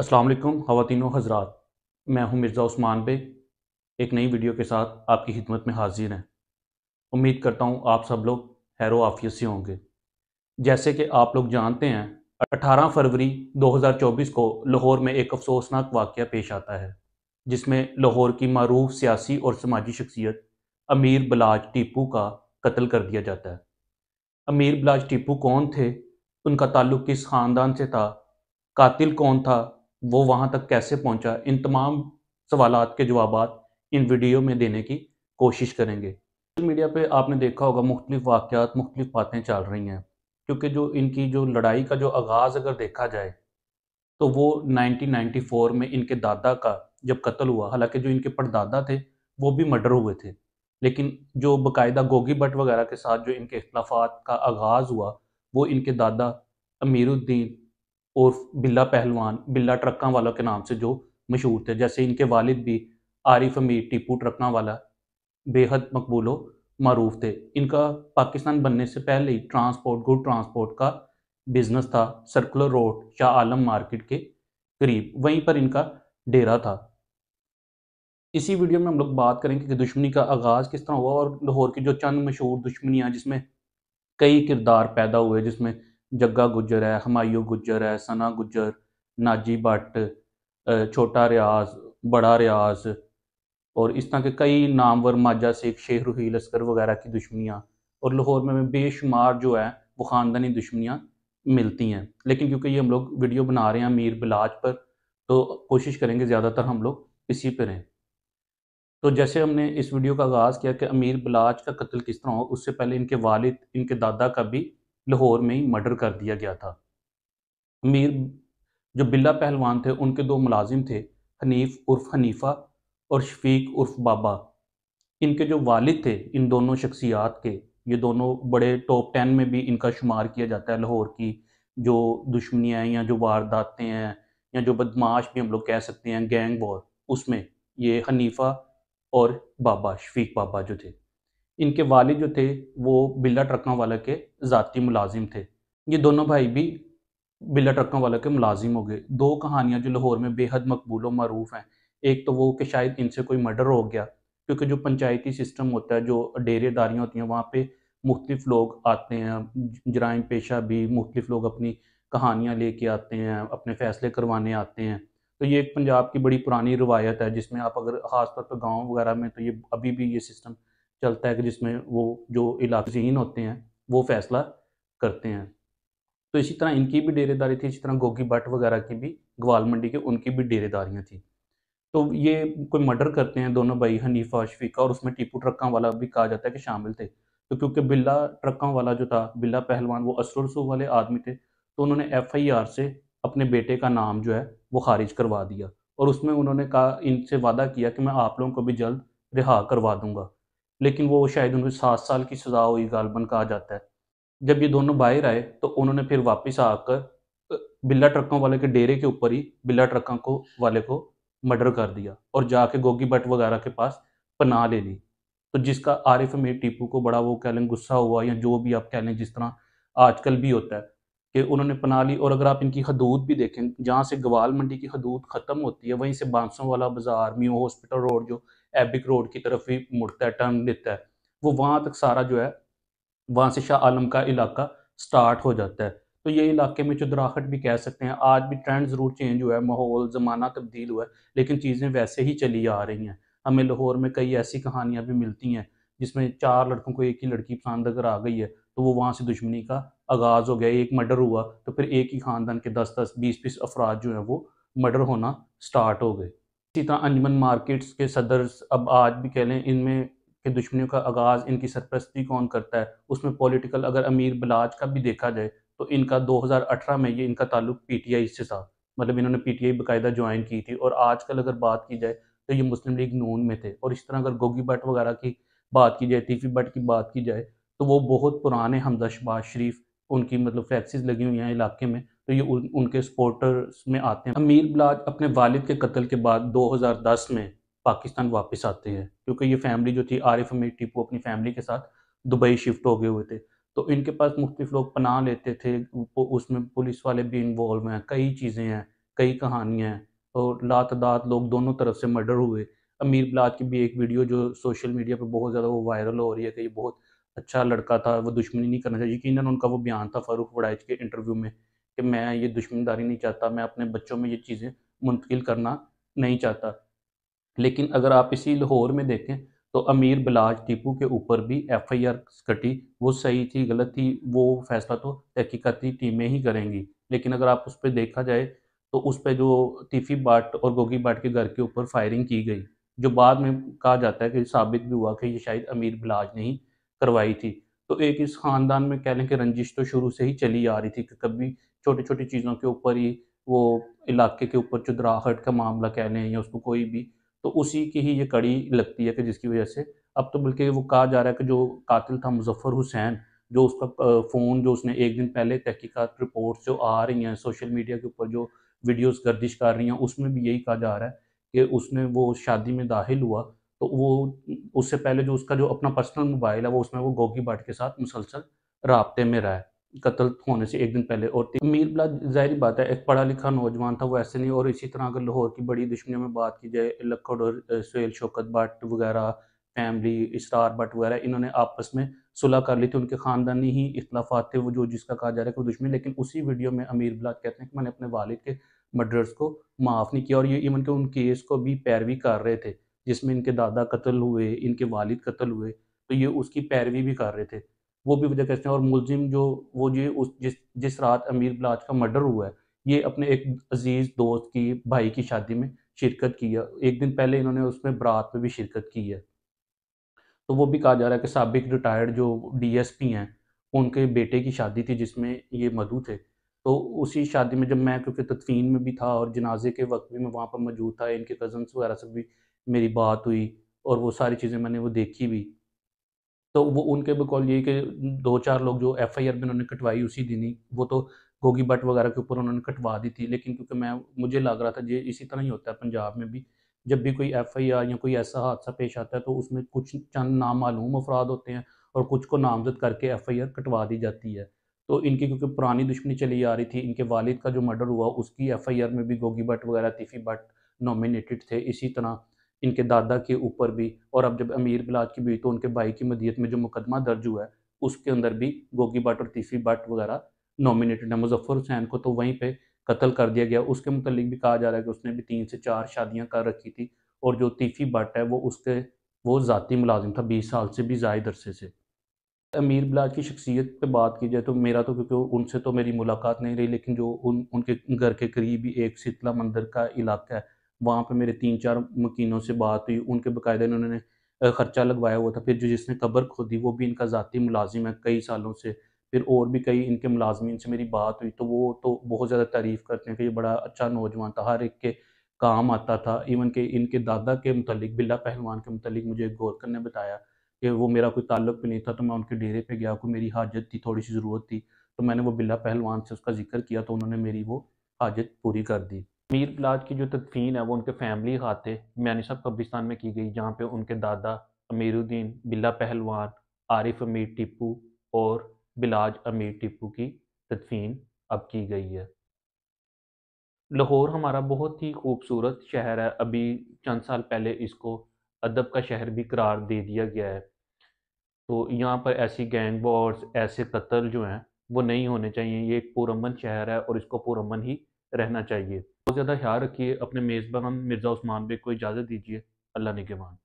असलम ख़वातिन हजरात मैं हूं मिर्ज़ा उस्मान बे एक नई वीडियो के साथ आपकी खिदमत में हाजिर हैं उम्मीद करता हूं आप सब लोग हैरो आफियत से होंगे जैसे कि आप लोग जानते हैं 18 फरवरी 2024 को लाहौर में एक अफसोसनाक वाक़ पेश आता है जिसमें लाहौर की मरूफ सियासी और समाजी शख्सियत अमीर बलाज टीपू का कत्ल कर दिया जाता है अमीर बलाज टीपू कौन थे उनका ताल्लुक़ किस ख़ानदान से था कातिल कौन था वो वहाँ तक कैसे पहुँचा इन तमाम सवाल के जवाब इन वीडियो में देने की कोशिश करेंगे सोशल मीडिया पे आपने देखा होगा मुख्तलिफ वाक़ात मुख्तलिफ बातें चल रही हैं क्योंकि जो इनकी जो लड़ाई का जो आगाज़ अगर देखा जाए तो वो 1994 में इनके दादा का जब कत्ल हुआ हालांकि जो इनके परदादा थे वो भी मर्डर हुए थे लेकिन जो बाकायदा गोगी भट्ट वगैरह के साथ जो इनके अख्तलाफात का आगाज़ हुआ वो इनके दादा अमीरुद्दीन और बिल्ला पहलवान बिल्ला ट्रक्का वाला के नाम से जो मशहूर थे जैसे इनके वालिद भी आरिफ अमीर टीपू ट्रक वाला बेहद मकबूलो मरूफ थे इनका पाकिस्तान बनने से पहले ही ट्रांसपोर्ट गुड ट्रांसपोर्ट का बिजनेस था circular road Shah Alam market के करीब वहीं पर इनका डेरा था इसी वीडियो में हम लोग बात करेंगे कि दुश्मनी का आगाज़ किस तरह हुआ और लाहौर की जो चंद मशहूर दुश्मनियाँ जिसमें कई किरदार पैदा हुए जिसमें जग्गा गुजर है हमायू गुजर है सना गुजर नाजी भट्ट छोटा रियाज बड़ा रियाज और इस तरह के कई नामवर माजा शेख शेख रुही लस्कर वगैरह की दुश्मनियाँ और लाहौर में बेशुमार जो है वो ख़ानदानी दुश्मनियाँ मिलती हैं लेकिन क्योंकि ये हम लोग वीडियो बना रहे हैं मीर बिलाज पर तो कोशिश करेंगे ज़्यादातर हम लोग इसी पर रहें तो जैसे हमने इस वीडियो का आगाज़ किया कि अमीर बिलाज का कत्ल किस तरह हो उससे पहले इनके वालिद इनके दादा का भी लाहौर में ही मर्डर कर दिया गया था मीर जो बिल्ला पहलवान थे उनके दो मुलाजिम थे हनीफ उर्फ हनीफा और शफीक उर्फ बाबा इनके जो वालिद थे इन दोनों शख्सियात के ये दोनों बड़े टॉप टेन में भी इनका शुमार किया जाता है लाहौर की जो दुश्मनियाँ या जो वारदातें हैं या जो बदमाश भी हम लोग कह सकते हैं गैंग वॉर उसमें ये हनीफा और बाबा शफीक बाबा जो थे इनके वालिद जो थे वो बिल्ला ट्रकों वाले के ज़ाती मुलाजिम थे ये दोनों भाई भी बिल्ला ट्रकों वाले के मुलाजिम हो गए दो कहानियाँ जो लाहौर में बेहद मकबूल व मरूफ हैं एक तो वो कि शायद इनसे कोई मर्डर हो गया क्योंकि जो पंचायती सिस्टम होता है जो डेरेदारियाँ होती हैं वहाँ पर मुख्तफ लोग आते हैं जराइम पेशा भी मुख्तफ लोग अपनी कहानियाँ लेके आते हैं अपने फैसले करवाने आते हैं तो ये एक पंजाब की बड़ी पुरानी रवायत है जिसमें आप अगर ख़ासतौर पर गाँव वगैरह में तो ये अभी भी ये सिस्टम चलता है कि जिसमें वो जो इलाकसीन होते हैं वो फैसला करते हैं तो इसी तरह इनकी भी डेरेदारी थी इसी तरह गोगी भट्ट वगैरह की भी ग्वाल मंडी के उनकी भी डेरेदारियाँ थी तो ये कोई मर्डर करते हैं दोनों भाई हनीफा शफीका और उसमें टीपू ट्रक्का वाला भी कहा जाता है कि शामिल थे तो क्योंकि बिल्ला ट्रकों वाला जो था बिल्ला पहलवान वो असर वाले आदमी थे तो उन्होंने एफ आई आर से अपने बेटे का नाम जो है वो खारिज करवा दिया और उसमें उन्होंने कहा इनसे वादा किया कि मैं आप लोगों को भी जल्द रिहा करवा दूंगा लेकिन वो शायद उन्हें सात साल की सज़ा हुई गालबन कहा जाता है जब ये दोनों बाहर आए तो उन्होंने फिर वापस आकर बिल्ला ट्रकों वाले के डेरे के ऊपर ही बिल्ला ट्रकों को वाले को मर्डर कर दिया और जाके गोगी भट्ट वगैरह के पास पनाह ले ली तो जिसका आरिफ में टीपू को बड़ा वो कह लें गुस्सा हुआ या जो भी आप कह लें जिस तरह आजकल भी होता है कि उन्होंने पना ली और अगर आप इनकी हदूद भी देखें जहाँ से गवाल मंडी की हदूद ख़त्म होती है वहीं से बांसों वाला बाज़ार मियो हॉस्पिटल रोड जो एबिक रोड की तरफ भी मुड़ता है टर्न लेता है वो वहाँ तक सारा जो है वहाँ से शाह आलम का इलाका स्टार्ट हो जाता है तो ये इलाके में चुदराहट भी कह सकते हैं आज भी ट्रेंड ज़रूर चेंज हुआ है माहौल ज़माना तब्दील हुआ है लेकिन चीज़ें वैसे ही चली आ रही हैं हमें लाहौर में कई ऐसी कहानियाँ भी मिलती हैं जिसमें चार लड़कों को एक ही लड़की पसंद अगर आ गई है तो वो वहाँ से दुश्मनी का आगाज़ हो गया एक मर्डर हुआ तो फिर एक ही ख़ानदान के दस दस बीस बीस अफराद जो है वो मर्डर होना स्टार्ट हो गए इसी तरह अंजमन मार्केट्स के सदर अब आज भी कह लें इनमें के दुश्मनियों का आगाज़ इनकी सरपरस्ती कौन करता है उसमें पॉलिटिकल अगर अमीर बलाज का भी देखा जाए तो इनका 2018 में ये इनका ताल्लुक पीटीआई से था मतलब इन्होंने पीटीआई बाकायदा ज्वाइन की थी और आजकल अगर बात की जाए तो ये मुस्लिम लीग नून में थे और इस तरह अगर गोगी भट्ट वगैरह की बात की जाए टीफी भट्ट की बात की जाए तो वो बहुत पुराने हमजा शबाज शरीफ उनकी मतलब फैक्सीज लगी हुई हैं इलाके में तो ये उन, उनके सपोर्टर्स में आते हैं अमीर बिलाज अपने वालिद के कत्ल के बाद 2010 में पाकिस्तान वापस आते हैं क्योंकि ये फैमिली जो थी आरिफ अमीर टीपू अपनी फैमिली के साथ दुबई शिफ्ट हो गए हुए थे तो इनके पास मुख्तफ लोग पनाह लेते थे उसमें पुलिस वाले भी इन्वॉल्व हैं कई चीज़ें हैं कई कहानियाँ हैं और लातदात लोग दोनों तरफ से मर्डर हुए अमीर बिलाज की भी एक वीडियो जो सोशल मीडिया पर बहुत ज़्यादा वो वायरल हो रही है कि ये बहुत अच्छा लड़का था वो दुश्मनी नहीं करना चाहिए यकीन उनका वो बयान था फारूक वड़ाइज के इंटरव्यू में कि मैं ये दुश्मनदारी नहीं चाहता मैं अपने बच्चों में ये चीज़ें मुंतकिल करना नहीं चाहता लेकिन अगर आप इसी लाहौर में देखें तो अमीर बलाज टीपू के ऊपर भी एफ आई आर कटी वो सही थी गलत थी वो फैसला तो तहकीकती टीमें ही करेंगी लेकिन अगर आप उस पर देखा जाए तो उस पर जो तीफी बाट और गोगी बाट के घर के ऊपर फायरिंग की गई जो बाद में कहा जाता है कि साबित भी हुआ कि ये शायद अमीर बलाज ने ही करवाई थी तो एक इस ख़ानदान में कह लें कि रंजिश तो शुरू से ही चली आ रही थी कि कभी छोटी छोटी चीज़ों के ऊपर ही वो इलाके के ऊपर चुदराहट का मामला कह लें या उसको कोई भी तो उसी की ही ये कड़ी लगती है कि जिसकी वजह से अब तो बल्कि वो कहा जा रहा है कि जो कातिल था मुजफ्फ़र हुसैन जो उसका फ़ोन जो उसने एक दिन पहले तहकीकत रिपोर्ट्स जो आ रही हैं सोशल मीडिया के ऊपर जो वीडियोस गर्दिश कर रही हैं उसमें भी यही कहा जा रहा है कि उसने वो शादी में दाखिल हुआ तो वो उससे पहले जो उसका जो अपना पर्सनल मोबाइल है वो उसमें वो गोगी भट्ट के साथ मुसलसल रबते में रहा है कत्ल होने से एक दिन पहले और मीर बिला जाहिर बात है एक पढ़ा लिखा नौजवान था वो ऐसे नहीं और इसी तरह अगर लाहौर की बड़ी दुश्मनियों में बात की जाए लखड़ और सुहेल शौकत भट्ट वगैरह फैमिली इसरार भट्ट वगैरह इन्होंने आपस में सुलह कर ली थी उनके ख़ानदानी ही इख्लाफा थे वो जो जिसका कहा जा रहा है कि दुश्मनी लेकिन उसी वीडियो में अमीर बिलाद कहते हैं कि मैंने अपने वालिद के मर्डर्स को माफ़ नहीं किया और ये इवन के उन केस को भी पैरवी कर रहे थे जिसमें इनके दादा कत्ल हुए इनके वालिद कत्ल हुए तो ये उसकी पैरवी भी कर रहे थे वो भी वजह कहते हैं और मुलजिम जो वो ये उस जिस जिस रात अमीर बलाज का मर्डर हुआ है ये अपने एक अजीज़ दोस्त की भाई की शादी में शिरकत की है एक दिन पहले इन्होंने उसमें बरात में भी शिरकत की है तो वो भी कहा जा रहा है कि सबक रिटायर्ड जो डीएसपी हैं उनके बेटे की शादी थी जिसमें ये मधु थे तो उसी शादी में जब मैं क्योंकि तदफीन में भी था और जनाजे के वक्त भी मैं वहाँ पर मौजूद था इनके कज़न्स वगैरह सब भी मेरी बात हुई और वो सारी चीज़ें मैंने वो देखी भी तो वो उनके बकौल यही कि दो चार लोग जो एफ आई आर में उन्होंने कटवाई उसी दिन ही वो तो गोगी भट्ट वगैरह के ऊपर उन्होंने कटवा दी थी लेकिन क्योंकि मैं मुझे लग रहा था ये इसी तरह ही होता है पंजाब में भी जब भी कोई एफ आई आर या कोई ऐसा हादसा पेश आता है तो उसमें कुछ चंद नामालूम अफराद होते हैं और कुछ को नामजद करके एफ आई आर कटवा दी जाती है तो इनकी क्योंकि पुरानी दुश्मनी चली आ रही थी इनके वालिद का जो मर्डर हुआ उसकी एफ आई आर में भी गोगी भट्ट वगैरह तीफी भट्ट नॉमिनेटेड थे इसी तरह इनके दादा के ऊपर भी और अब जब अमीर बिलाज की बीवी तो उनके भाई की मदियत में जो मुकदमा दर्ज हुआ है उसके अंदर भी गोगी भट्ट और तीसरी भट्ट वगैरह नॉमिनेटेड है मुजफ्फर हुसैन को तो वहीं पर कत्ल कर दिया गया उसके मतलब भी कहा जा रहा है कि उसने भी तीन से चार शादियाँ कर रखी थी और जो तीफी भट्ट है वो उसके वो ज़ाती मुलाजिम था बीस साल से भी जायद अरसे से अमीर बिलाज की शख्सियत पे बात की जाए तो मेरा तो क्योंकि उनसे तो मेरी मुलाकात नहीं रही लेकिन जो उन उनके घर के करीब ही एक शीतला मंदिर का इलाका है वहाँ पर मेरे तीन चार मकीनों से बात हुई उनके बाकायदा इन्होंने ख़र्चा लगवाया हुआ था फिर जो जिसने कब्र खोदी वो भी इनका ज़ाती मुलाजिम है कई सालों से फिर और भी कई इनके मुलाजमीन से मेरी बात हुई तो वो तो बहुत ज़्यादा तारीफ़ करते हैं कि ये बड़ा अच्छा नौजवान था हर एक के काम आता था इवन के इनके दादा के मतलब बिल्ला पहलवान के मतलब मुझे एक गौरकर ने बताया कि वो मेरा कोई ताल्लुक भी नहीं था तो मैं उनके डेरे पे गया कोई मेरी हाजत थी थोड़ी सी ज़रूरत थी तो मैंने वो बिल्ला पहलवान से उसका जिक्र किया तो उन्होंने मेरी वो हाजत पूरी कर दी मीर लाज की जो तदफीन है वो उनके फैमिली खाते म्यानी साहब कब्रिस्तान में की गई जहाँ पे उनके दादा अमीरुद्दीन बिल्ला पहलवान आरिफ अमीर टिप्पू और बिलाज अमीर टिप्पू की तदफीन अब की गई है लाहौर हमारा बहुत ही खूबसूरत शहर है अभी चंद साल पहले इसको अदब का शहर भी करार दे दिया गया है तो यहाँ पर ऐसी गैंग वॉर्स ऐसे कत्ल जो हैं वो नहीं होने चाहिए ये एक पुरमन शहर है और इसको पुरमन ही रहना चाहिए बहुत ज़्यादा ख्याल रखिए अपने मेज़बान मिर्ज़ा उस्मान बेग को इजाज़त दीजिए अल्लाह ने के मान